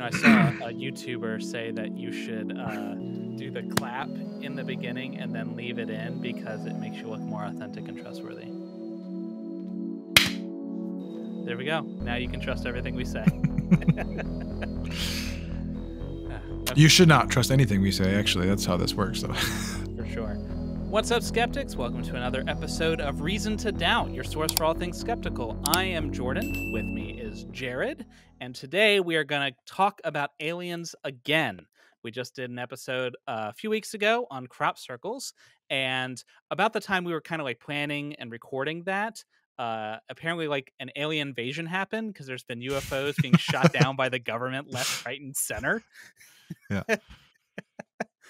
know, I saw a YouTuber say that you should uh, do the clap in the beginning and then leave it in because it makes you look more authentic and trustworthy. There we go. Now you can trust everything we say. you should not trust anything we say, actually. That's how this works, though. What's up, skeptics? Welcome to another episode of Reason to Doubt, your source for all things skeptical. I am Jordan. With me is Jared. And today we are going to talk about aliens again. We just did an episode a few weeks ago on crop circles. And about the time we were kind of like planning and recording that, uh, apparently like an alien invasion happened because there's been UFOs being shot down by the government left, right, and center. Yeah.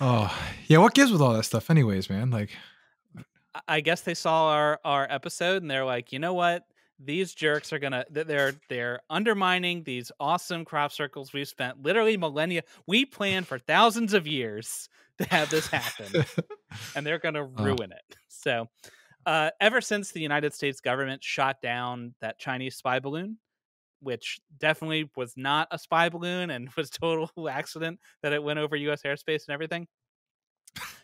Oh yeah, what gives with all that stuff, anyways, man? Like, I guess they saw our our episode and they're like, you know what? These jerks are gonna they're they're undermining these awesome crop circles we've spent literally millennia. We planned for thousands of years to have this happen, and they're gonna uh. ruin uh. it. So, uh, ever since the United States government shot down that Chinese spy balloon, which definitely was not a spy balloon and was total accident that it went over U.S. airspace and everything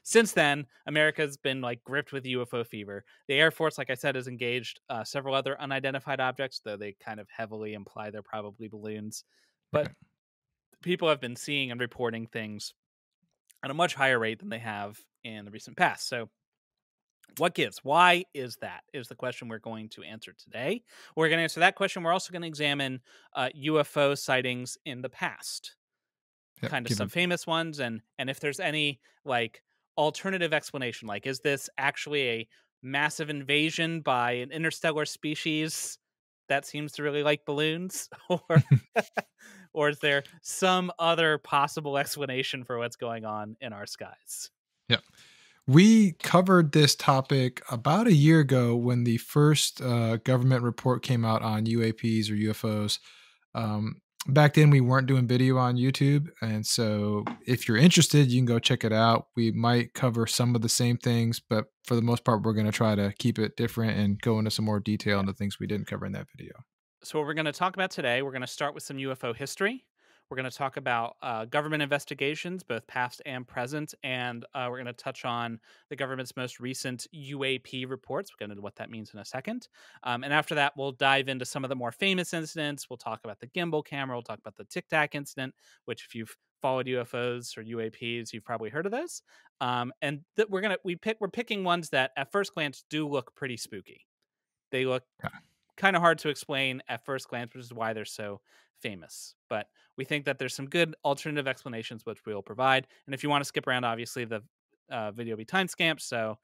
since then, America's been like gripped with UFO fever. The Air Force, like I said, has engaged uh, several other unidentified objects, though they kind of heavily imply they're probably balloons. But okay. people have been seeing and reporting things at a much higher rate than they have in the recent past. So, what gives? Why is that? Is the question we're going to answer today. We're going to answer that question. We're also going to examine uh, UFO sightings in the past, yep, kind of some famous ones, and and if there's any like alternative explanation? Like, is this actually a massive invasion by an interstellar species that seems to really like balloons? or, or is there some other possible explanation for what's going on in our skies? Yeah. We covered this topic about a year ago when the first uh, government report came out on UAPs or UFOs. Um, back then we weren't doing video on YouTube. And so if you're interested, you can go check it out. We might cover some of the same things, but for the most part, we're going to try to keep it different and go into some more detail on the things we didn't cover in that video. So, what we're going to talk about today, we're going to start with some UFO history. We're going to talk about uh, government investigations, both past and present, and uh, we're going to touch on the government's most recent UAP reports. We're going to what that means in a second. Um, and after that, we'll dive into some of the more famous incidents. We'll talk about the gimbal camera. We'll talk about the Tic Tac incident, which if you've followed UFOs or UAPs, you've probably heard of those. Um, and th- we're gonna we pick we're picking ones that at first glance do look pretty spooky. They look kind of hard to explain at first glance, which is why they're so famous. But we think that there's some good alternative explanations which we'll provide. And if you want to skip around, obviously the uh, video will be time scamped. So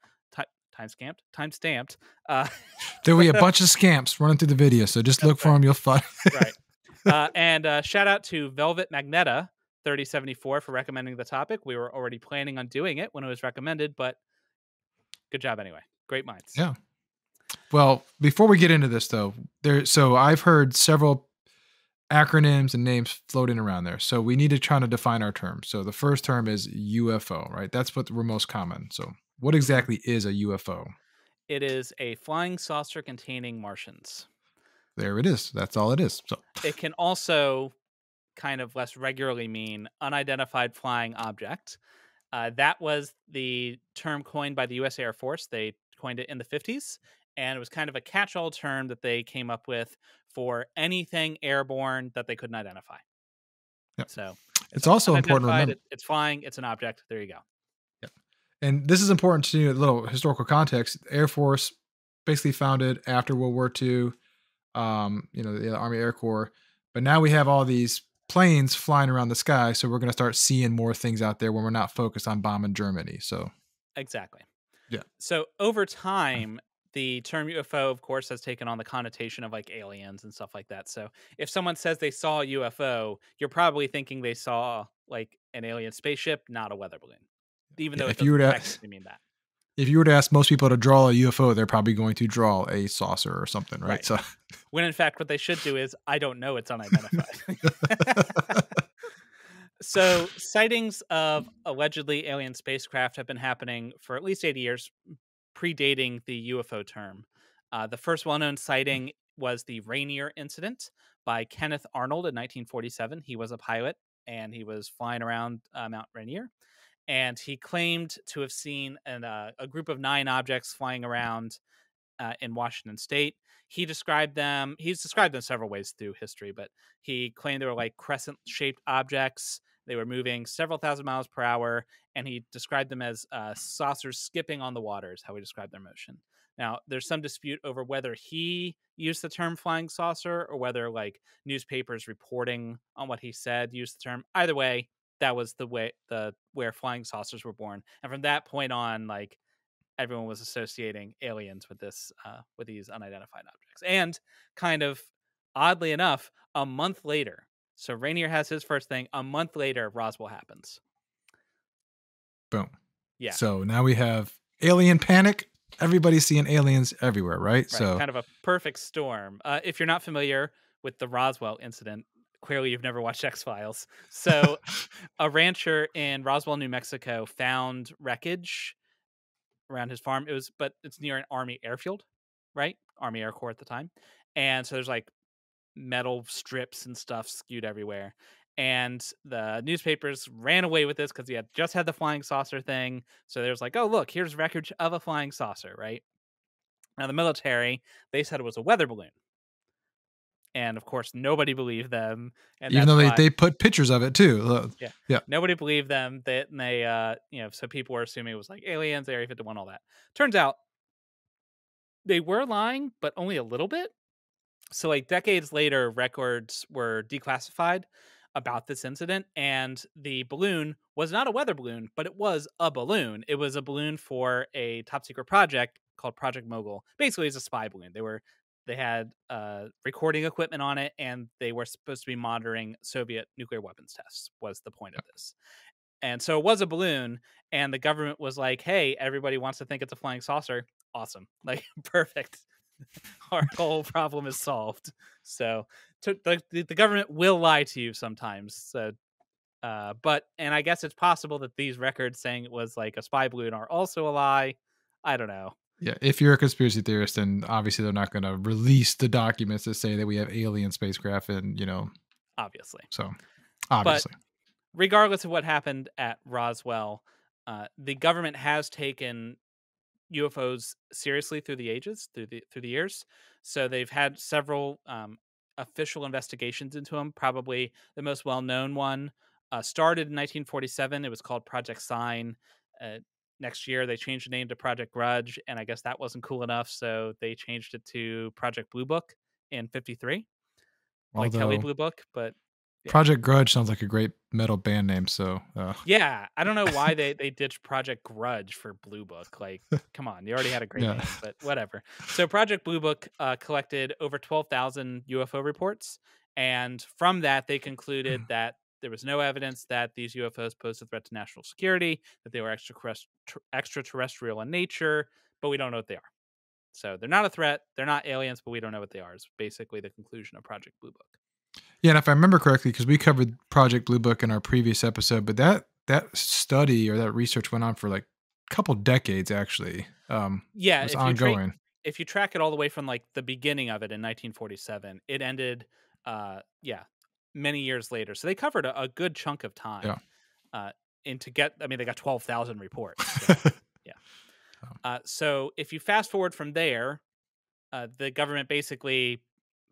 time scamped, time stamped. Uh, there will be a bunch of scamps running through the video. So just look right. for them. You'll find. right. Uh, and uh, shout out to Velvet Magneta 3074 for recommending the topic. We were already planning on doing it when it was recommended, but good job anyway. Great minds. Yeah. Well, before we get into this though, there so I've heard several acronyms and names floating around there. So we need to try to define our terms. So the first term is UFO, right? That's what we're most common. So what exactly is a UFO? It is a flying saucer containing Martians. There it is. That's all it is. So it can also kind of less regularly mean unidentified flying object. Uh, that was the term coined by the U.S. Air Force. They coined it in the 50s, and it was kind of a catch-all term that they came up with for anything airborne that they couldn't identify. Yep. So it's also important to remember it's flying, it's an object. There you go. Yep. And this is important to a little historical context. Air Force basically founded after World War II, um, you know, the Army Air Corps. But now we have all these planes flying around the sky, so we're going to start seeing more things out there when we're not focused on bombing Germany. So exactly. Yeah. So over time, the term UFO, of course, has taken on the connotation of like aliens and stuff like that. So if someone says they saw a UFO, you're probably thinking they saw like an alien spaceship, not a weather balloon. Even yeah, though if you were to ask, mean that. If you were to ask most people to draw a UFO, they're probably going to draw a saucer or something, right? right. So when in fact what they should do is I don't know, it's unidentified. so sightings of allegedly alien spacecraft have been happening for at least 80 years predating the UFO term. Uh, the first well known mm. sighting was the Rainier incident by Kenneth Arnold in 1947. He was a pilot and he was flying around uh, Mount Rainier. And he claimed to have seen an, uh, a group of nine objects flying mm. around uh, in Washington state. He described them, he's described them several ways through history, but he claimed they were mm. like crescent shaped objects they were moving several thousand miles per hour, and he described them as uh, saucers skipping on the waters, how he described their motion. Now, there's some dispute over whether he used the term flying saucer or whether like newspapers reporting on what he said used the term. Either way, that was the way the where flying saucers were born. And from that point on, like everyone was associating aliens with this uh, with these unidentified objects. And kind of oddly enough, a month later, so Rainier has his first thing. A month later, Roswell happens. Boom. Yeah. So now we have alien panic. Everybody's seeing aliens everywhere, right? right. So kind of a perfect storm. Uh, if you're not familiar with the Roswell incident, clearly you've never watched X Files. So a rancher in Roswell, New Mexico, found wreckage around his farm. It was, but it's near an Army airfield, right? Army Air Corps at the time. And so there's like metal strips and stuff skewed everywhere. And the newspapers ran away with this because he had just had the flying saucer thing. So there's like, oh, look, here's wreckage of a flying saucer, right? Now, the military, they said it was a weather balloon. And of course, nobody believed them. And Even though they, they put pictures of it too. Yeah. yeah. Nobody believed them. That, and they, uh, you know, so people were assuming it was like aliens, Area 51, all that. Turns out they were lying, but only a little bit so like decades later records were declassified about this incident and the balloon was not a weather balloon but it was a balloon it was a balloon for a top secret project called project mogul basically it's a spy balloon they were they had uh, recording equipment on it and they were supposed to be monitoring soviet nuclear weapons tests was the point of this and so it was a balloon and the government was like hey everybody wants to think it's a flying saucer awesome like perfect our whole problem is solved. So to, the the government will lie to you sometimes. So, uh, but and I guess it's possible that these records saying it was like a spy balloon are also a lie. I don't know. Yeah, if you're a conspiracy theorist, then obviously they're not going to release the documents that say that we have alien spacecraft, and you know, obviously. So, obviously, but regardless of what happened at Roswell, uh, the government has taken UFOs seriously through the ages, through the through the years. So they've had several um, official investigations into them. Probably the most well known one uh, started in 1947. It was called Project Sign. Uh, next year they changed the name to Project Grudge, and I guess that wasn't cool enough, so they changed it to Project Blue Book in '53, like Kelly Blue Book. But yeah. Project Grudge sounds like a great metal band name. So uh. yeah, I don't know why they they ditched Project Grudge for Blue Book. Like, come on, you already had a great yeah. name, but whatever. So Project Blue Book uh, collected over twelve thousand UFO reports, and from that they concluded mm. that there was no evidence that these UFOs posed a threat to national security, that they were extraterrestrial in nature, but we don't know what they are. So they're not a threat. They're not aliens, but we don't know what they are. Is basically the conclusion of Project Blue Book. Yeah, and if I remember correctly, because we covered Project Blue Book in our previous episode, but that that study or that research went on for like a couple decades actually. Um, yeah, it's ongoing. You tra- if you track it all the way from like the beginning of it in 1947, it ended. Uh, yeah, many years later. So they covered a, a good chunk of time. Yeah. Uh, and to get, I mean, they got 12,000 reports. So, yeah. Uh, so if you fast forward from there, uh, the government basically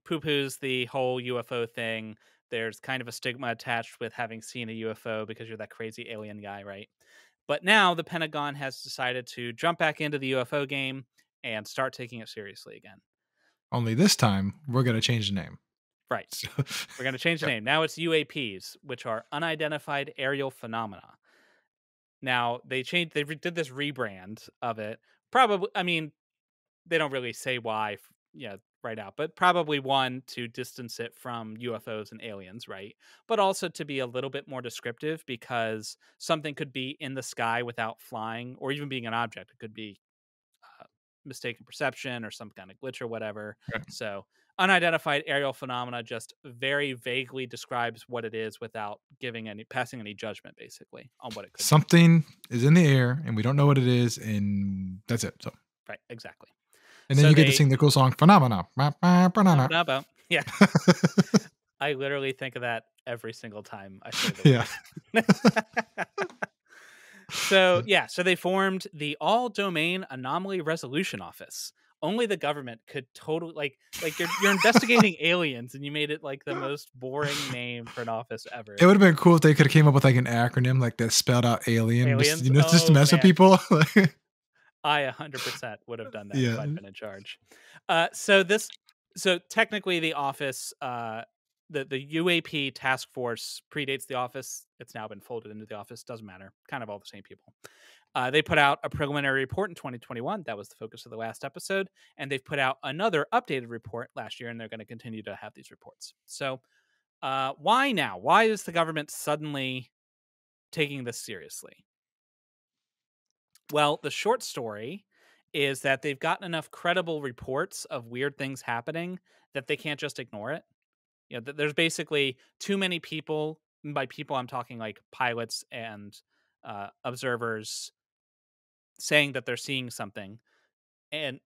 poo poos the whole UFO thing. There's kind of a stigma attached with having seen a UFO because you're that crazy alien guy, right? But now the Pentagon has decided to jump back into the UFO game and start taking it seriously again. Only this time, we're going to change the name. Right. So. we're going to change the name. Now it's UAPs, which are unidentified aerial phenomena. Now they changed, they did this rebrand of it. Probably, I mean, they don't really say why. Yeah, you know, right out, but probably one to distance it from UFOs and aliens, right? But also to be a little bit more descriptive because something could be in the sky without flying or even being an object. It could be uh, mistaken perception or some kind of glitch or whatever. So, unidentified aerial phenomena just very vaguely describes what it is without giving any passing any judgment basically on what it could something be. is in the air and we don't know what it is and that's it so right exactly and then so you get to sing the cool song Phenomena. Phenomena. Yeah. I literally think of that every single time I say Yeah. so yeah, so they formed the All Domain Anomaly Resolution Office. Only the government could totally like like you're you're investigating aliens and you made it like the most boring name for an office ever. It would have been cool if they could have came up with like an acronym like that spelled out alien, aliens, just, you know, oh, just to mess oh, man. with people. I 100% would have done that yeah. if I'd been in charge. Uh, so this, so technically, the office, uh, the the UAP task force predates the office. It's now been folded into the office. Doesn't matter. Kind of all the same people. Uh, they put out a preliminary report in 2021. That was the focus of the last episode, and they've put out another updated report last year, and they're going to continue to have these reports. So, uh, why now? Why is the government suddenly taking this seriously? Well, the short story is that they've gotten enough credible reports of weird things happening that they can't just ignore it. You know, there's basically too many people. By people, I'm talking like pilots and uh, observers saying that they're seeing something, and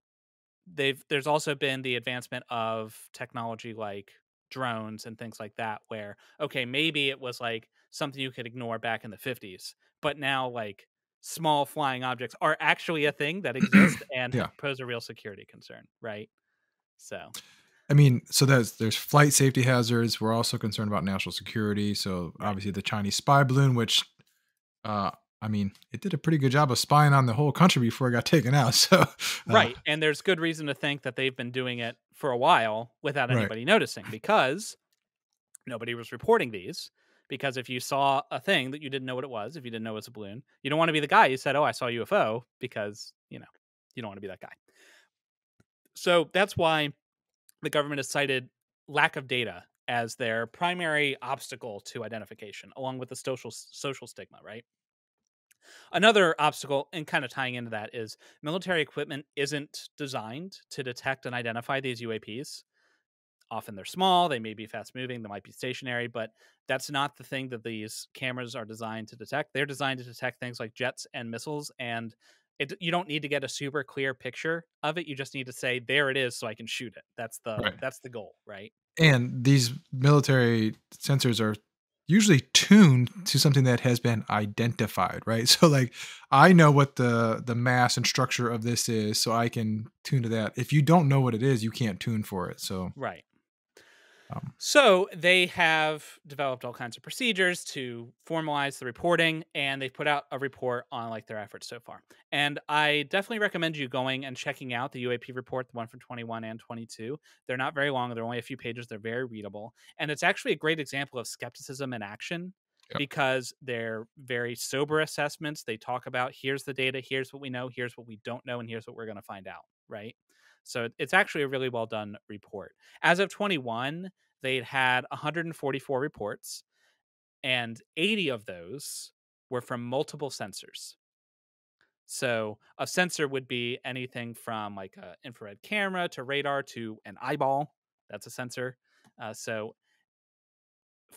they've there's also been the advancement of technology like drones and things like that. Where okay, maybe it was like something you could ignore back in the 50s, but now like small flying objects are actually a thing that exist and yeah. pose a real security concern, right? So I mean, so there's there's flight safety hazards. We're also concerned about national security. So obviously the Chinese spy balloon, which uh I mean, it did a pretty good job of spying on the whole country before it got taken out. So uh, Right. And there's good reason to think that they've been doing it for a while without anybody right. noticing because nobody was reporting these because if you saw a thing that you didn't know what it was, if you didn't know it was a balloon, you don't want to be the guy who said, "Oh, I saw UFO," because you know you don't want to be that guy. So that's why the government has cited lack of data as their primary obstacle to identification, along with the social social stigma, right? Another obstacle, and kind of tying into that, is military equipment isn't designed to detect and identify these UAPs often they're small they may be fast moving they might be stationary but that's not the thing that these cameras are designed to detect they're designed to detect things like jets and missiles and it, you don't need to get a super clear picture of it you just need to say there it is so i can shoot it that's the right. that's the goal right and these military sensors are usually tuned to something that has been identified right so like i know what the the mass and structure of this is so i can tune to that if you don't know what it is you can't tune for it so right um, so they have developed all kinds of procedures to formalize the reporting, and they put out a report on like their efforts so far. And I definitely recommend you going and checking out the UAP report, the one from 21 and 22. They're not very long; they're only a few pages. They're very readable, and it's actually a great example of skepticism in action. Yep. Because they're very sober assessments. They talk about here's the data, here's what we know, here's what we don't know, and here's what we're going to find out. Right. So it's actually a really well done report. As of 21, they'd had 144 reports, and 80 of those were from multiple sensors. So a sensor would be anything from like an infrared camera to radar to an eyeball. That's a sensor. Uh, so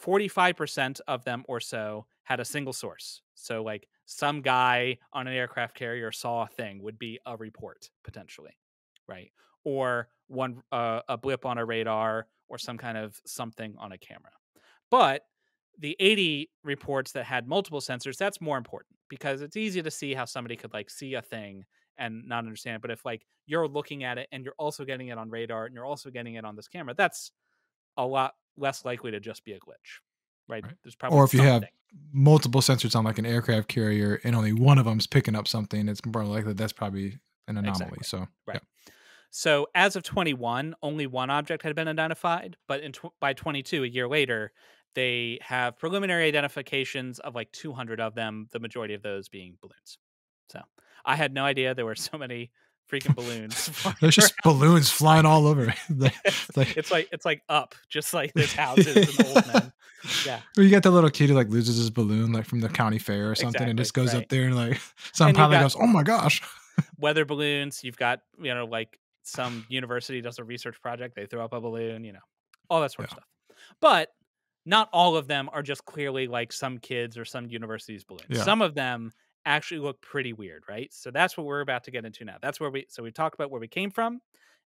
45% of them or so had a single source. So like some guy on an aircraft carrier saw a thing would be a report potentially right? Or one uh, a blip on a radar or some kind of something on a camera. But the 80 reports that had multiple sensors, that's more important because it's easy to see how somebody could like see a thing and not understand But if like you're looking at it and you're also getting it on radar and you're also getting it on this camera, that's a lot less likely to just be a glitch, right? right. There's probably or if you have multiple sensors on like an aircraft carrier and only one of them's picking up something, it's more likely that's probably an anomaly. Exactly. So right. Yeah. So as of 21, only one object had been identified, but tw- by 22, a year later, they have preliminary identifications of like 200 of them, the majority of those being balloons. So I had no idea there were so many freaking balloons. There's just around. balloons flying all over. it's, like, it's like it's like up, just like this house is an old man. Yeah. Well, you got the little kid who like loses his balloon like from the county fair or something, exactly, and just goes right. up there and like some pilot goes, "Oh my gosh!" weather balloons. You've got you know like some university does a research project, they throw up a balloon, you know, all that sort yeah. of stuff. But not all of them are just clearly like some kids or some universities' balloons. Yeah. Some of them actually look pretty weird, right? So that's what we're about to get into now. That's where we so we talked about where we came from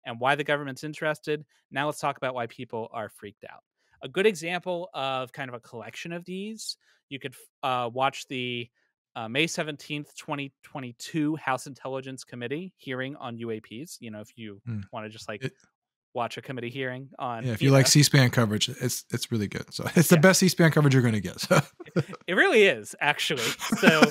and why the government's interested. Now let's talk about why people are freaked out. A good example of kind of a collection of these, you could uh, watch the uh, May 17th, 2022, House Intelligence Committee hearing on UAPs. You know, if you mm. want to just like it, watch a committee hearing on. Yeah, if you like C SPAN coverage, it's it's really good. So it's the yeah. best C SPAN coverage you're going to get. So. It, it really is, actually. So,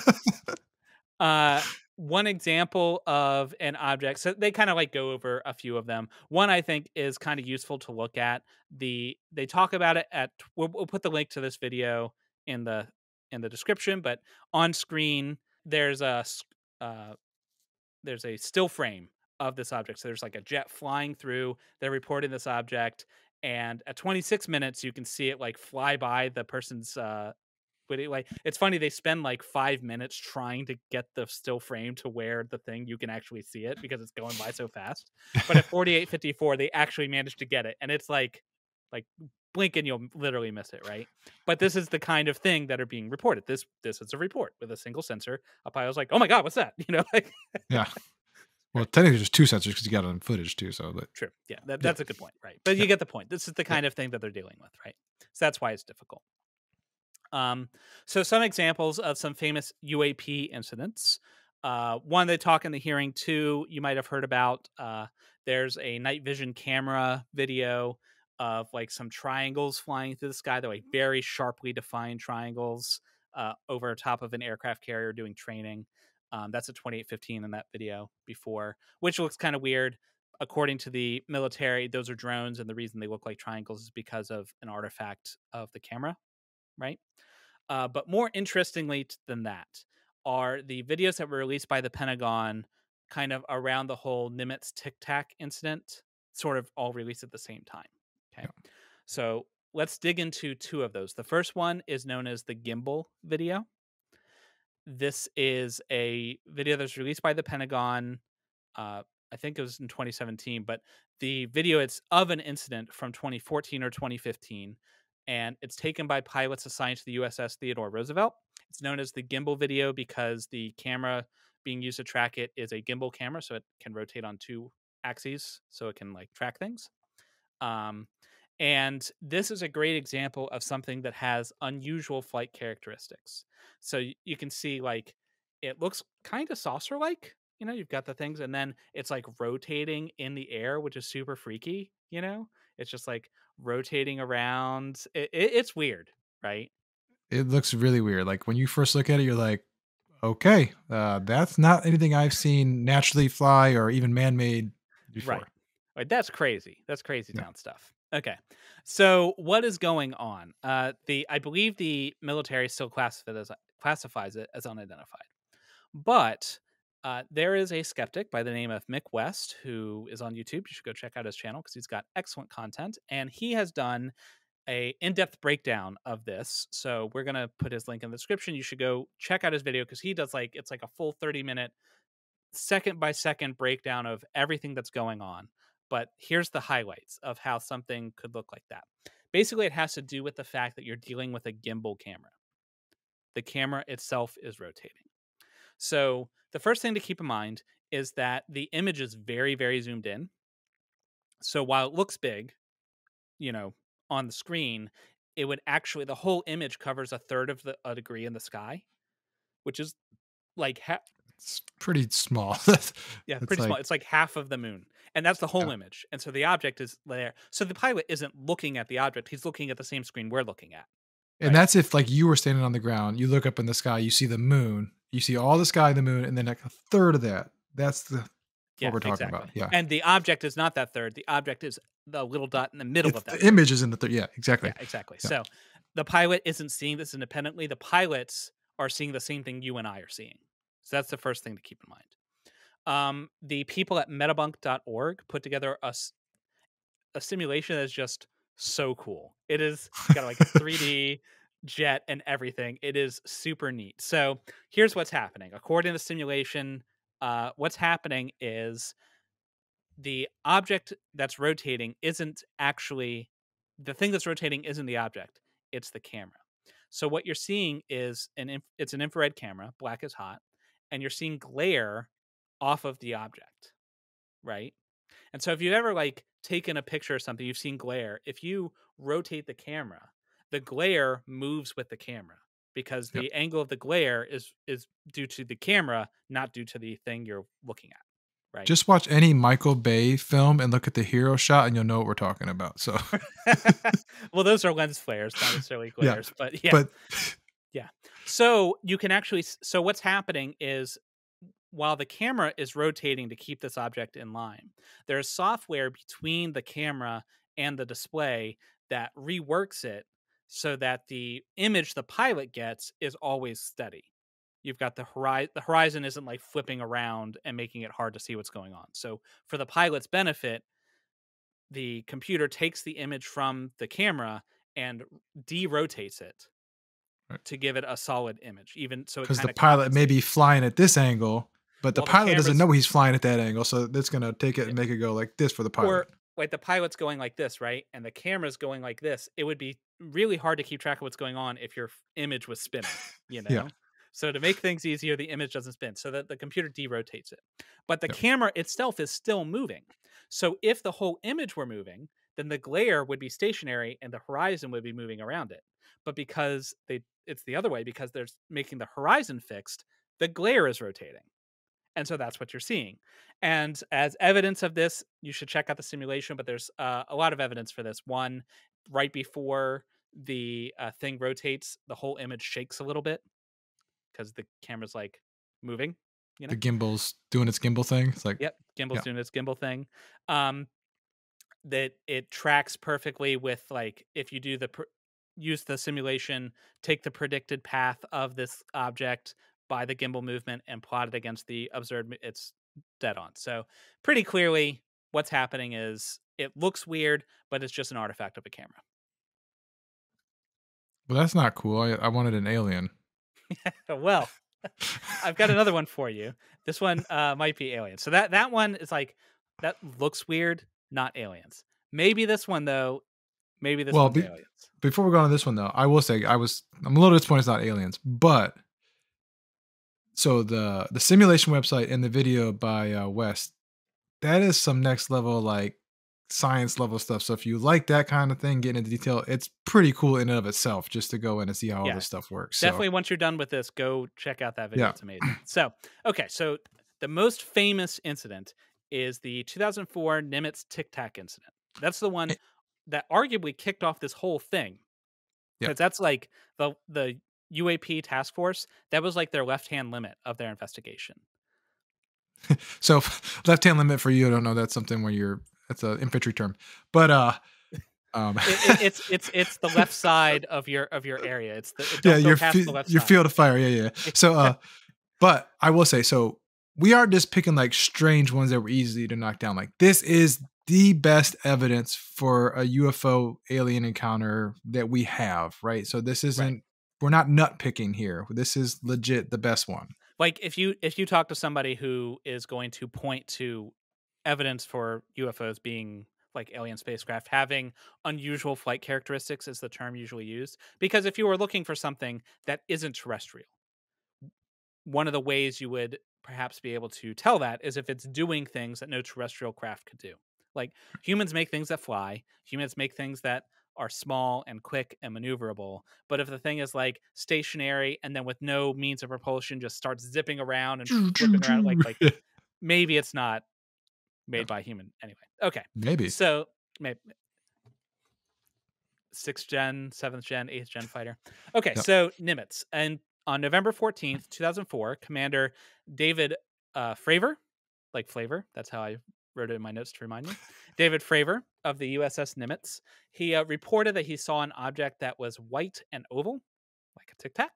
uh, one example of an object, so they kind of like go over a few of them. One I think is kind of useful to look at. The they talk about it at. We'll, we'll put the link to this video in the in the description, but on screen there's a uh, there's a still frame of this object. So there's like a jet flying through. They're reporting this object, and at 26 minutes you can see it like fly by the person's uh, like it's funny they spend like five minutes trying to get the still frame to where the thing you can actually see it because it's going by so fast but at 48.54 they actually managed to get it and it's like like blink and you'll literally miss it, right? But this is the kind of thing that are being reported. This this is a report with a single sensor. A pilot's like, oh my god, what's that? You know, like yeah. Well, technically, there's two sensors because you got it on footage too. So, but true, yeah, that, that's yeah. a good point, right? But you get the point. This is the kind yeah. of thing that they're dealing with, right? So that's why it's difficult. Um, so some examples of some famous UAP incidents. Uh, one they talk in the hearing too. You might have heard about. Uh, there's a night vision camera video of like some triangles flying through the sky. They're like very sharply defined triangles uh, over top of an aircraft carrier doing training. Um, that's a 2815 in that video before, which looks kind of weird. According to the military, those are drones, and the reason they look like triangles is because of an artifact of the camera, right? Uh, but more interestingly than that are the videos that were released by the Pentagon kind of around the whole Nimitz Tic Tac incident, sort of all released at the same time. Okay. Yeah. So let's dig into two of those. The first one is known as the gimbal video. This is a video that's released by the Pentagon. Uh, I think it was in 2017, but the video it's of an incident from 2014 or 2015, and it's taken by pilots assigned to the USS Theodore Roosevelt. It's known as the gimbal video because the camera being used to track it is a gimbal camera, so it can rotate on two axes, so it can like track things. Um, and this is a great example of something that has unusual flight characteristics. So you can see like it looks kind of saucer like, you know, you've got the things and then it's like rotating in the air, which is super freaky, you know? It's just like rotating around. It, it, it's weird, right? It looks really weird. Like when you first look at it, you're like, okay, uh, that's not anything I've seen naturally fly or even man made before. Right. Like, that's crazy. That's crazy yeah. town stuff. Okay. So what is going on? Uh, the I believe the military still as, classifies it as unidentified, but uh, there is a skeptic by the name of Mick West who is on YouTube. You should go check out his channel because he's got excellent content, and he has done a in-depth breakdown of this. So we're gonna put his link in the description. You should go check out his video because he does like it's like a full thirty minute, second by second breakdown of everything that's going on but here's the highlights of how something could look like that. Basically, it has to do with the fact that you're dealing with a gimbal camera. The camera itself is rotating. So, the first thing to keep in mind is that the image is very, very zoomed in. So, while it looks big, you know, on the screen, it would actually, the whole image covers a third of the, a degree in the sky, which is like ha- it's pretty small. yeah, pretty small. it's like half of the moon and that's the whole yeah. image. And so the object is there. So the pilot isn't looking at the object; he's looking at the same screen we're looking at. And that's if, like, you were standing on the ground, you look up in the sky, you see the moon, you see all the sky, the moon, and then like a third of that. That's the yeah, what we're talking exactly. about. Yeah. And the object is not that third. The object is the little dot in the middle it's of that. The image is in the third. Yeah, exactly. Yeah, exactly. Yeah. So the pilot isn't seeing this independently. The pilots are seeing the same thing you and I are seeing. So that's the first thing to keep in mind. Um, the people at metabunk.org put together a, a simulation that is just so cool. It is got like a 3D jet and everything. It is super neat. So here's what's happening. According to the simulation, uh, what's happening is the object that's rotating isn't actually the thing that's rotating isn't the object it's the camera so what you're seeing is an it's an infrared camera black is hot and you're seeing glare off of the object, right? And so if you've ever like taken a picture of something, you've seen glare. If you rotate the camera, the glare moves with the camera because the yep. angle of the glare is is due to the camera, not due to the thing you're looking at. Right. Just watch any Michael Bay film and look at the hero shot, and you'll know what we're talking about. So, well, those are lens flares, not necessarily glares, yeah. but yeah, but... yeah. So you can actually. So what's happening is while the camera is rotating to keep this object in line. There is software between the camera and the display that reworks it so that the image the pilot gets is always steady. You've got the horizon the horizon isn't like flipping around and making it hard to see what's going on. So for the pilot's benefit, the computer takes the image from the camera and de-rotates it to give it a solid image even so because the pilot may be flying at this angle but the well, pilot the doesn't know he's flying at that angle, so that's gonna take it and make it go like this for the pilot. Or like the pilot's going like this, right? And the camera's going like this. It would be really hard to keep track of what's going on if your image was spinning, you know? yeah. So to make things easier, the image doesn't spin, so that the computer derotates it. But the camera itself is still moving. So if the whole image were moving, then the glare would be stationary and the horizon would be moving around it. But because they it's the other way, because they're making the horizon fixed, the glare is rotating. And so that's what you're seeing. And as evidence of this, you should check out the simulation, but there's uh, a lot of evidence for this. One, right before the uh, thing rotates, the whole image shakes a little bit because the camera's like moving. You know? The gimbal's doing its gimbal thing. It's like, yep, gimbal's doing its gimbal thing. Um, that it tracks perfectly with like if you do the pr- use the simulation, take the predicted path of this object, by the gimbal movement and plotted against the absurd. It's dead on. So pretty clearly, what's happening is it looks weird, but it's just an artifact of a camera. Well, that's not cool. I, I wanted an alien. well, I've got another one for you. This one uh, might be alien. So that that one is like that looks weird, not aliens. Maybe this one though. Maybe this well, be, aliens. Before we go on to this one though, I will say I was I'm a little disappointed it's not aliens, but so the the simulation website and the video by uh, West, that is some next level like science level stuff. So if you like that kind of thing, getting into detail, it's pretty cool in and of itself just to go in and see how yeah. all this stuff works. So. Definitely once you're done with this, go check out that video. Yeah. It's amazing. So okay, so the most famous incident is the 2004 Nimitz Tic Tac incident. That's the one eh that arguably kicked off this whole thing. Because that's like the the UAP task force, that was like their left hand limit of their investigation. so left hand limit for you, I don't know. That's something where you're that's an infantry term, but uh, um, it, it, it's it's it's the left side of your of your area. It's the yeah your your field of fire. Yeah, yeah. So, uh, but I will say so. We are just picking like strange ones that were easy to knock down. Like this is the best evidence for a UFO alien encounter that we have, right? So this isn't right we're not nut picking here. This is legit the best one. Like if you if you talk to somebody who is going to point to evidence for UFOs being like alien spacecraft having unusual flight characteristics is the term usually used because if you were looking for something that isn't terrestrial one of the ways you would perhaps be able to tell that is if it's doing things that no terrestrial craft could do like humans make things that fly humans make things that are small and quick and maneuverable. But if the thing is like stationary and then with no means of propulsion, just starts zipping around and flipping around, like like maybe it's not made by human anyway. Okay, maybe so maybe sixth gen, seventh gen, eighth gen fighter. Okay, so Nimitz and on November fourteenth, two thousand four, Commander David uh, Fravor, like flavor. That's how I wrote it in my notes to remind me. David Fravor of the USS Nimitz. He uh, reported that he saw an object that was white and oval, like a tic tac,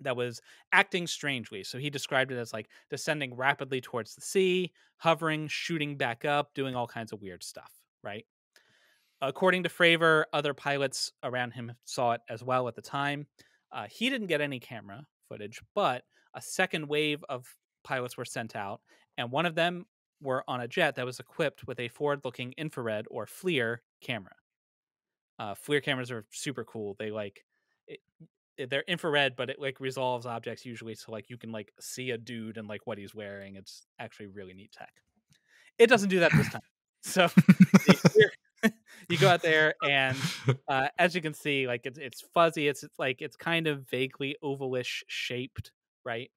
that was acting strangely. So he described it as like descending rapidly towards the sea, hovering, shooting back up, doing all kinds of weird stuff, right? According to Fravor, other pilots around him saw it as well at the time. Uh, he didn't get any camera footage, but a second wave of pilots were sent out, and one of them were on a jet that was equipped with a forward looking infrared or FLIR camera. Uh, FLIR cameras are super cool. They like, it, they're infrared, but it like resolves objects usually. So like you can like see a dude and like what he's wearing. It's actually really neat tech. It doesn't do that this time. So you go out there and uh, as you can see, like it's it's fuzzy. It's, it's like it's kind of vaguely ovalish shaped, right?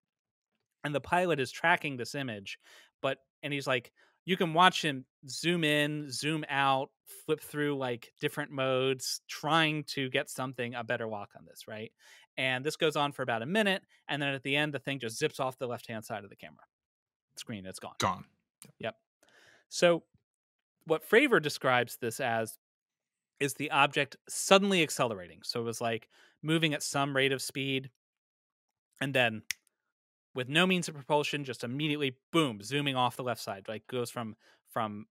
And the pilot is tracking this image but and he's like you can watch him zoom in, zoom out, flip through like different modes, trying to get something a better walk on this, right? And this goes on for about a minute, and then at the end, the thing just zips off the left hand side of the camera screen. It's gone. Gone. Yep. So, what Fravor describes this as is the object suddenly accelerating. So it was like moving at some rate of speed, and then with no means of propulsion, just immediately boom, zooming off the left side. Like goes from from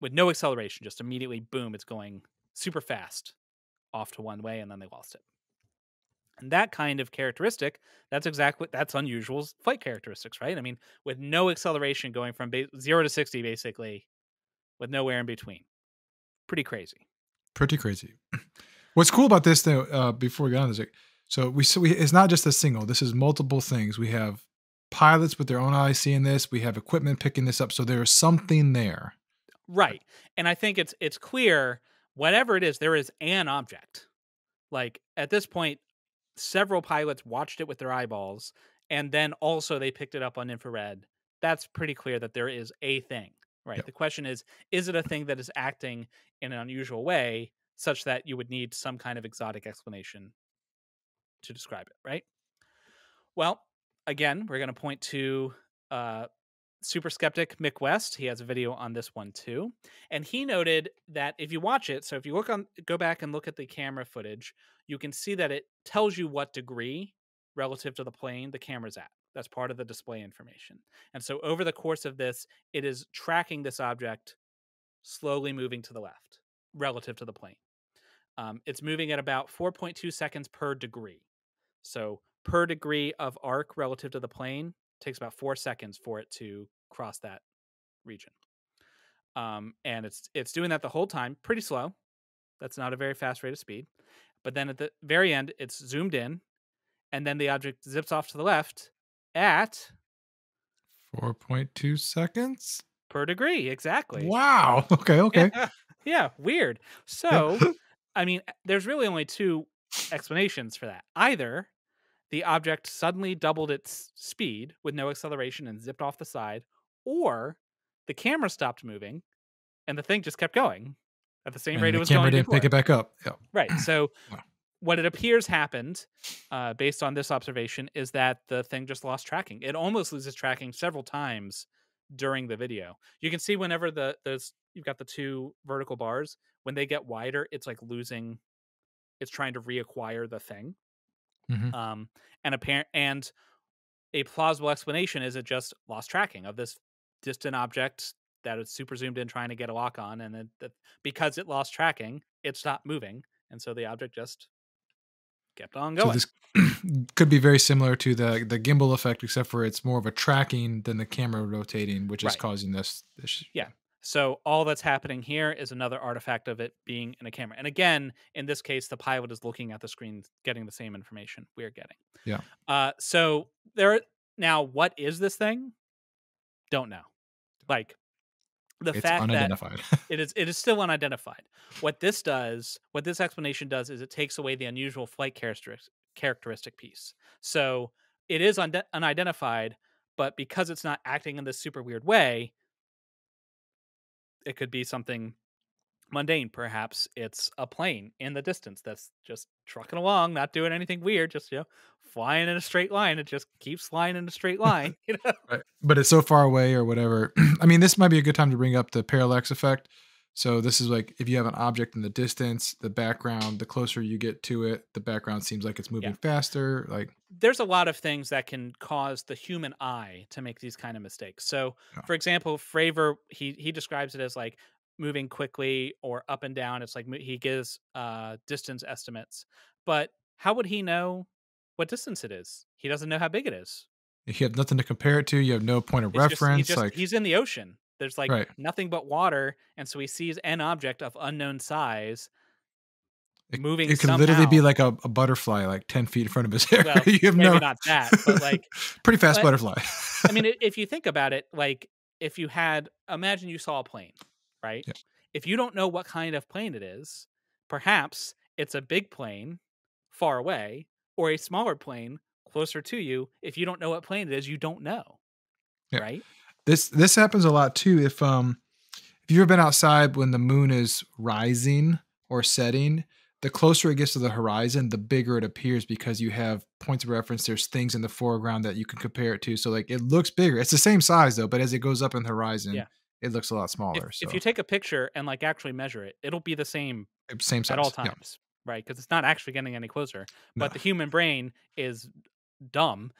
with no acceleration, just immediately boom, it's going super fast off to one way, and then they lost it. And that kind of characteristic, that's exactly that's unusual flight characteristics, right? I mean, with no acceleration going from ba- zero to sixty, basically, with nowhere in between, pretty crazy. Pretty crazy. What's cool about this though, uh, before we get on, is like so we so we, it's not just a single. This is multiple things. We have pilots with their own eyes seeing this. We have equipment picking this up. So there is something there. Right. And I think it's it's clear whatever it is, there is an object. Like at this point, several pilots watched it with their eyeballs, and then also they picked it up on infrared. That's pretty clear that there is a thing, right? Yep. The question is, is it a thing that is acting in an unusual way such that you would need some kind of exotic explanation to describe it, right? Well, again, we're going to point to uh, super skeptic Mick West. He has a video on this one too, and he noted that if you watch it, so if you look on, go back and look at the camera footage, you can see that it tells you what degree relative to the plane the camera's at. That's part of the display information. And so over the course of this, it is tracking this object slowly moving to the left relative to the plane. Um, it's moving at about 4.2 seconds per degree. So per degree of arc relative to the plane takes about four seconds for it to cross that region. Um, and it's it's doing that the whole time, pretty slow. That's not a very fast rate of speed. But then at the very end, it's zoomed in, and then the object zips off to the left at 4.2 seconds per degree. Exactly. Wow. Okay. Okay. yeah. yeah weird. So, I mean, there's really only two explanations for that. Either the object suddenly doubled its speed with no acceleration and zipped off the side, or the camera stopped moving and the thing just kept going at the same and rate the it was camera going. Camera didn't pick it back up. Yep. Right. So what it appears happened, uh, based on this observation, is that the thing just lost tracking. It almost loses tracking several times during the video. You can see whenever the those you've got the two vertical bars when they get wider, it's like losing it's trying to reacquire the thing. Mm-hmm. Um, and apparent and a plausible explanation is it just lost tracking of this distant object that it's super zoomed in trying to get a lock on, and then because it lost tracking, it stopped moving, and so the object just kept on going. So this could be very similar to the the gimbal effect, except for it's more of a tracking than the camera rotating, which right. is causing this, this. Yeah. So all that's happening here is another artifact of it being in a camera. And again, in this case, the pilot is looking at the screen, getting the same information we're getting. Yeah. Uh, so there. Now, what is this thing? Don't know. Like the it's fact that it is it is still unidentified. What this does, what this explanation does, is it takes away the unusual flight characteristic characteristic piece. So it is un- unidentified, but because it's not acting in this super weird way, it could be something mundane. Perhaps it's a plane in the distance that's just trucking along, not doing anything weird, just you know, flying in a straight line. It just keeps flying in a straight line, you know. right. But it's so far away or whatever. I mean, this might be a good time to bring up the parallax effect. So this is like if you have an object in the distance, the background, the closer you get to it, the background seems like it's moving yeah. faster. Like there's a lot of things that can cause the human eye to make these kind of mistakes. So for example, Fravor he he describes it as like moving quickly or up and down. It's like he gives uh distance estimates. But how would he know what distance it is? He doesn't know how big it is. You have nothing to compare it to. You have no point of reference. Just, just, like he's in the ocean. There's like right. nothing but water, and so he sees an object of unknown size it, moving. It can somehow. literally be like a, a, butterfly, like ten feet in front of his hair. Well, you have maybe no... not that, but like pretty fast but, butterfly. I mean, if you think about it, like if you had, imagine you saw a plane, right? Yeah. If you don't know what kind of plane it is, perhaps it's a big plane far away or a smaller plane closer to you. If you don't know what plane it is, you don't know. Yeah. Right? This this happens a lot too. If um if you've ever been outside when the moon is rising or setting, the closer it gets to the horizon, the bigger it appears because you have points of reference. There's things in the foreground that you can compare it to. So like it looks bigger. It's the same size though, but as it goes up in the horizon, yeah. it looks a lot smaller. If, so. if, you take a picture and like actually measure it, it'll be the same uh, same size at all times, yeah. right? Because it's not actually getting any closer. But the human brain is dumb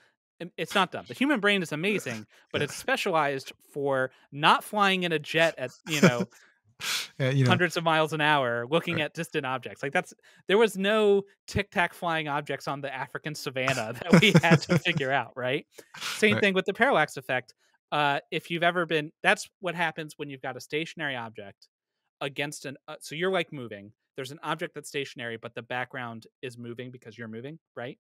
it's not dumb. The human brain is amazing, but it's specialized for not flying in a jet at you know, yeah, you know. hundreds of miles an hour, looking right. at distant objects. Like that's there was no tic tac flying objects on the African savannah that we had to figure out. Right. Same right. thing with the parallax effect. Uh, if you've ever been, that's what happens when you've got a stationary object against an. Uh, so you're like moving. There's an object that's stationary, but the background is moving because you're moving, right?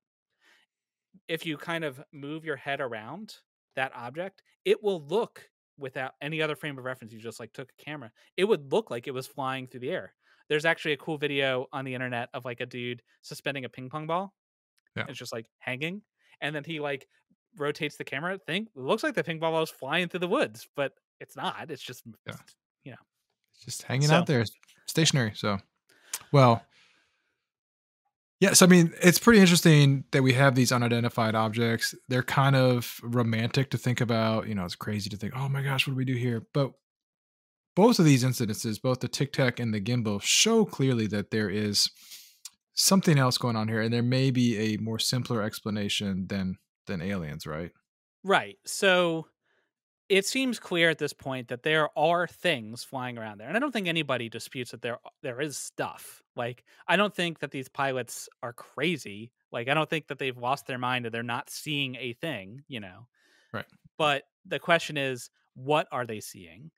if you kind of move your head around that object, it will look without any other frame of reference. You just like took a camera, it would look like it was flying through the air. There's actually a cool video on the internet of like a dude suspending a ping pong ball. Yeah. It's just like hanging. And then he like rotates the camera thing. It looks like the ping pong ball is flying through the woods, but it's not. It's just, yeah. you know, it's just hanging so. out there, stationary. So, well, Yes, yeah, so, I mean, it's pretty interesting that we have these unidentified objects. They're kind of romantic to think about. You know, it's crazy to think, oh my gosh, what do we do here? But both of these incidences, both the Tic Tac and the gimbal, show clearly that there is something else going on here, and there may be a more simpler explanation than than aliens, right? Right. So it seems clear at this point that there are things flying around there, and I don't think anybody disputes that there there is stuff like, I don't think that these pilots are crazy. Like, I don't think that they've lost their mind and they're not seeing a thing, you know? Right. But the question is, what are they seeing?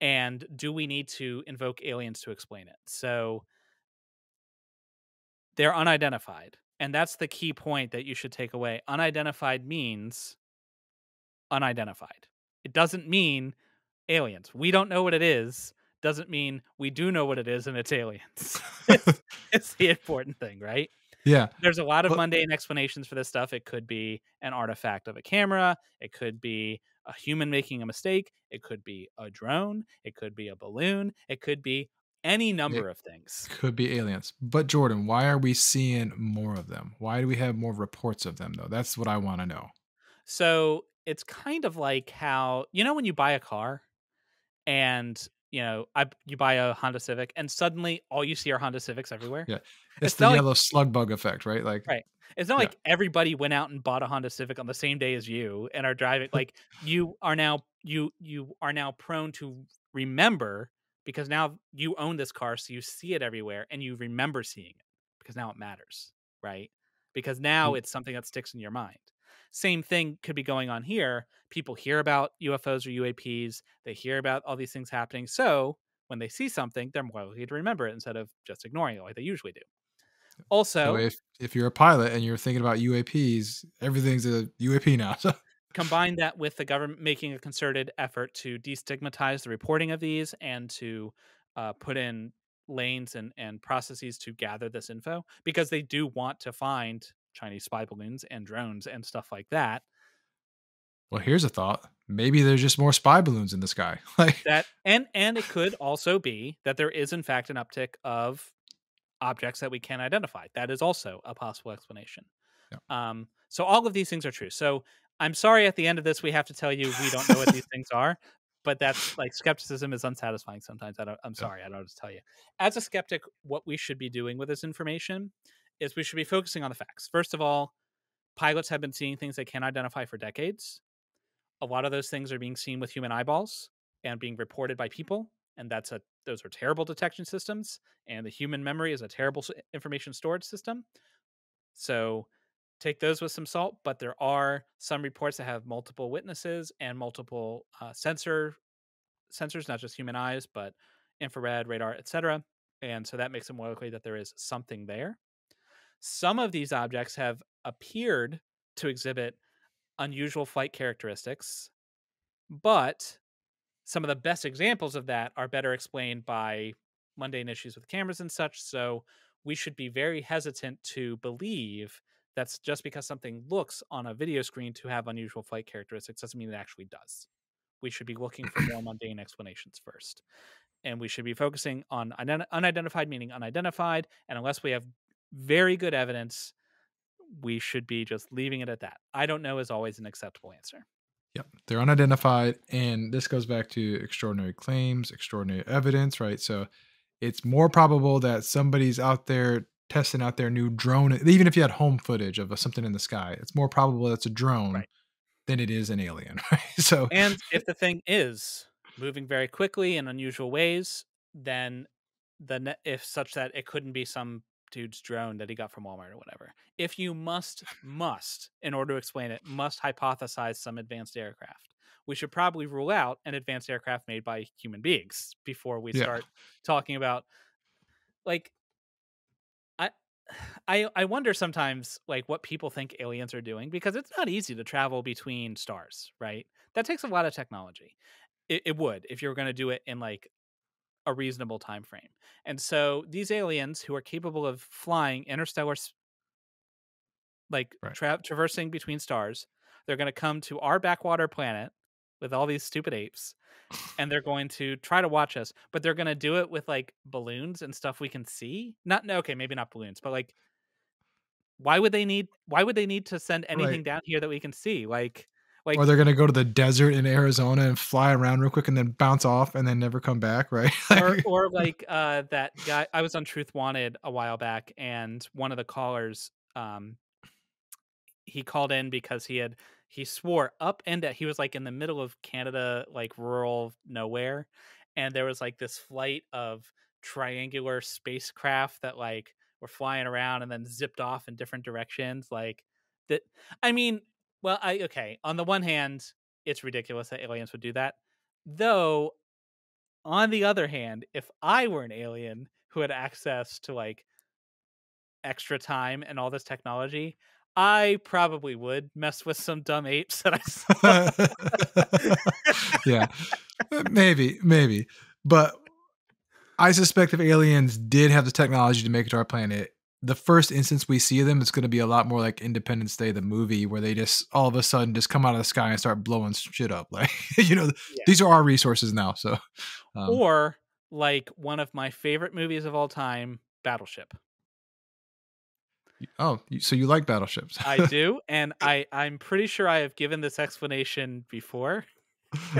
And do we need to invoke aliens to explain it? So they're unidentified. And that's the key point that you should take away. Unidentified means unidentified. It doesn't mean aliens. We don't know what it is doesn't mean we do know what it is and it's aliens. it's, it's, the important thing, right? Yeah. There's a lot of but, mundane explanations for this stuff. It could be an artifact of a camera, it could be a human making a mistake, it could be a drone, it could be a balloon, it could be any number of things. Could be aliens. But Jordan, why are we seeing more of them? Why do we have more reports of them though? That's what I want to know. So, it's kind of like how, you know when you buy a car, and you know, I you buy a Honda Civic, and suddenly all you see are Honda Civics everywhere. Yeah, it's, it's the yellow like, slug bug effect, right? Like, right. It's not yeah. like everybody went out and bought a Honda Civic on the same day as you and are driving. like, you are now you you are now prone to remember because now you own this car, so you see it everywhere, and you remember seeing it because now it matters, right? Because now mm-hmm. it's something that sticks in your mind. Same thing could be going on here. People hear about UFOs or UAPs, they hear about all these things happening. So when they see something, they're more likely to remember it instead of just ignoring it like they usually do. Also, so if, if you're a pilot and you're thinking about UAPs, everything's a UAP now. So. combine that with the government making a concerted effort to destigmatize the reporting of these and to uh, put in lanes and, and processes to gather this info because they do want to find Chinese spy balloons and drones and stuff like that. Well, here's a thought. Maybe there's just more spy balloons in the sky. Like that and and it could also be that there is in fact an uptick of objects that we can identify. That is also a possible explanation. Yeah. Um, so all of these things are true. So I'm sorry at the end of this we have to tell you we don't know what these things are, but that's like skepticism is unsatisfying sometimes. I don't I'm sorry, yeah. I don't know to tell you. As a skeptic, what we should be doing with this information is we should be focusing on the facts. First of all, pilots have been seeing things they can't identify for decades. A lot of those things are being seen with human eyeballs and being reported by people, and that's a those are terrible detection systems and the human memory is a terrible information storage system. So take those with some salt, but there are some reports that have multiple witnesses and multiple uh, sensor sensors, not just human eyes, but infrared, radar, etc. And so that makes it more likely that there is something there. Some of these objects have appeared to exhibit unusual flight characteristics, but some of the best examples of that are better explained by mundane issues with cameras and such. So we should be very hesitant to believe that's just because something looks on a video screen to have unusual flight characteristics doesn't mean it actually does. We should be looking for more mundane explanations first. And we should be focusing on unidentified, meaning unidentified. And unless we have very good evidence. We should be just leaving it at that. I don't know is always an acceptable answer. Yep. They're unidentified. And this goes back to extraordinary claims, extraordinary evidence, right? So it's more probable that somebody's out there testing out their new drone. Even if you had home footage of something in the sky, it's more probable that's a drone right. than it is an alien, right? So, and if the thing is moving very quickly in unusual ways, then the if such that it couldn't be some dude's drone that he got from Walmart or whatever. If you must, must, in order to explain it, must hypothesize some advanced aircraft, we should probably rule out an advanced aircraft made by human beings before we yeah. start talking about like I I I wonder sometimes like what people think aliens are doing because it's not easy to travel between stars, right? That takes a lot of technology. It, it would if you were going to do it in like a reasonable time frame. And so these aliens who are capable of flying interstellar like right. tra- traversing between stars, they're going to come to our backwater planet with all these stupid apes and they're going to try to watch us, but they're going to do it with like balloons and stuff we can see. Not okay, maybe not balloons, but like why would they need why would they need to send anything right. down here that we can see? Like like, or they're gonna go to the desert in Arizona and fly around real quick and then bounce off and then never come back, right? or, or like uh, that guy. I was on Truth Wanted a while back, and one of the callers, um, he called in because he had he swore up and at, he was like in the middle of Canada, like rural nowhere, and there was like this flight of triangular spacecraft that like were flying around and then zipped off in different directions, like that. I mean, well, I okay. On the one hand, it's ridiculous that aliens would do that. Though, on the other hand, if I were an alien who had access to like extra time and all this technology, I probably would mess with some dumb apes that I saw. yeah, maybe, maybe. But I suspect if aliens did have the technology to make it to our planet, the first instance we see them, it's going to be a lot more like Independence Day, the movie, where they just all of a sudden just come out of the sky and start blowing shit up. Like, you know, yeah. these are our resources now. So, um, or like one of my favorite movies of all time, Battleship. Oh, so you like battleships? I do, and I I'm pretty sure I have given this explanation before.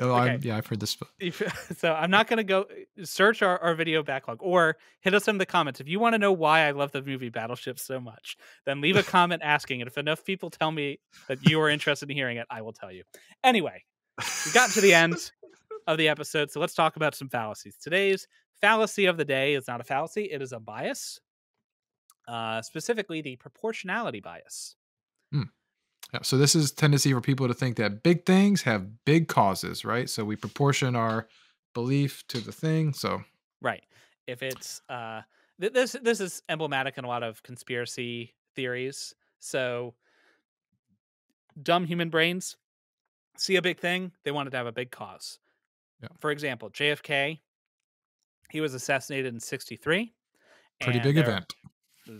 Oh, okay. yeah, I've heard this. so I'm not going to go search our, our video backlog or hit us in the comments. If you want to know why I love the movie Battleship so much, then leave a comment asking it. If enough people tell me that you are interested in hearing it, I will tell you. Anyway, we've to the end of the episode. So let's talk about some fallacies. Today's fallacy of the day is not a fallacy, it is a bias, uh, specifically the proportionality bias. So this is tendency for people to think that big things have big causes, right? So we proportion our belief to the thing. So right, if it's uh, th- this this is emblematic in a lot of conspiracy theories. So dumb human brains see a big thing, they wanted to have a big cause. Yeah. For example, JFK, he was assassinated in '63. Pretty big there, event.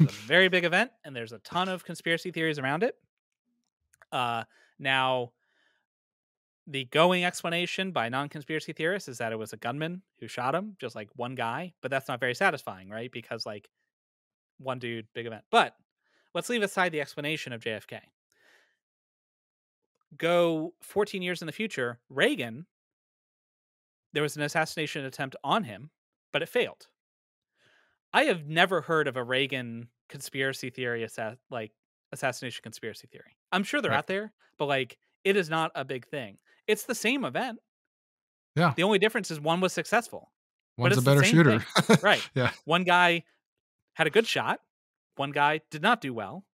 a very big event, and there's a ton of conspiracy theories around it. Uh, now, the going explanation by non conspiracy theorists is that it was a gunman who shot him, just like one guy, but that's not very satisfying, right? Because, like, one dude, big event. But let's leave aside the explanation of JFK. Go 14 years in the future, Reagan, there was an assassination attempt on him, but it failed. I have never heard of a Reagan conspiracy theory assa- like assassination conspiracy theory. I'm sure they're right. out there, but like it is not a big thing. It's the same event. Yeah. The only difference is one was successful. One's a better shooter. right. yeah. One guy had a good shot, one guy did not do well.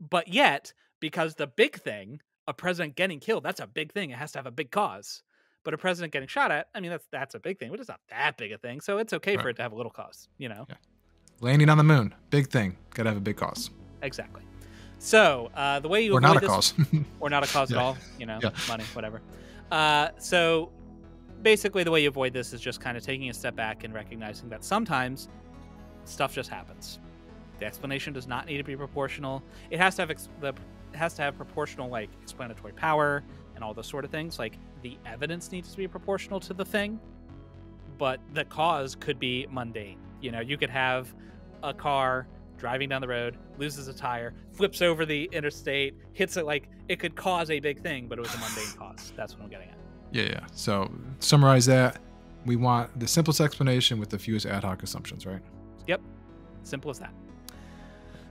But yet, because the big thing, a president getting killed, that's a big thing. It has to have a big cause. But a president getting shot at, I mean, that's that's a big thing, but it's not that big a thing. So it's okay right. for it to have a little cause, you know? Yeah. Landing on the moon, big thing. Gotta have a big cause. Exactly. So uh, the way you or avoid not a this, cause, or not a cause yeah. at all, you know, yeah. money, whatever. Uh, so basically, the way you avoid this is just kind of taking a step back and recognizing that sometimes stuff just happens. The explanation does not need to be proportional. It has to have ex- the has to have proportional like explanatory power and all those sort of things. Like the evidence needs to be proportional to the thing, but the cause could be mundane. You know, you could have a car driving down the road, loses a tire, flips over the interstate, hits it like it could cause a big thing, but it was a mundane cause. That's what I'm getting at. Yeah, yeah. So summarize that. We want the simplest explanation with the fewest ad hoc assumptions, right? Yep. Simple as that.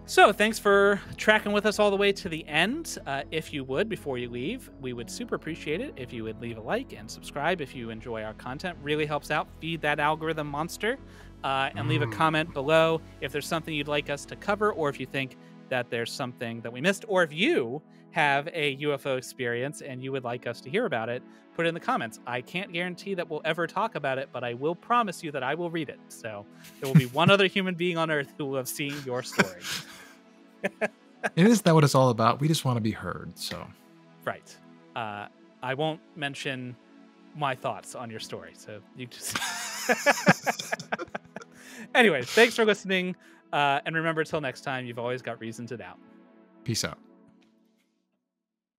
So, thanks for tracking with us all the way to the end. Uh, if you would, before you leave, we would super appreciate it if you would leave a like and subscribe if you enjoy our content. Really helps out feed that algorithm monster uh, and leave a mm. comment below if there's something you'd like us to cover or if you think that there's something that we missed or if you have a UFO experience and you would like us to hear about it, put it in the comments. I can't guarantee that we'll ever talk about it, but I will promise you that I will read it. So there will be one other human being on earth who will have seen your story. it is that what it's all about. We just want to be heard. So, right. Uh, I won't mention my thoughts on your story. So you just. Anyways, thanks for listening. Uh, and remember, till next time, you've always got reason to doubt. Peace out.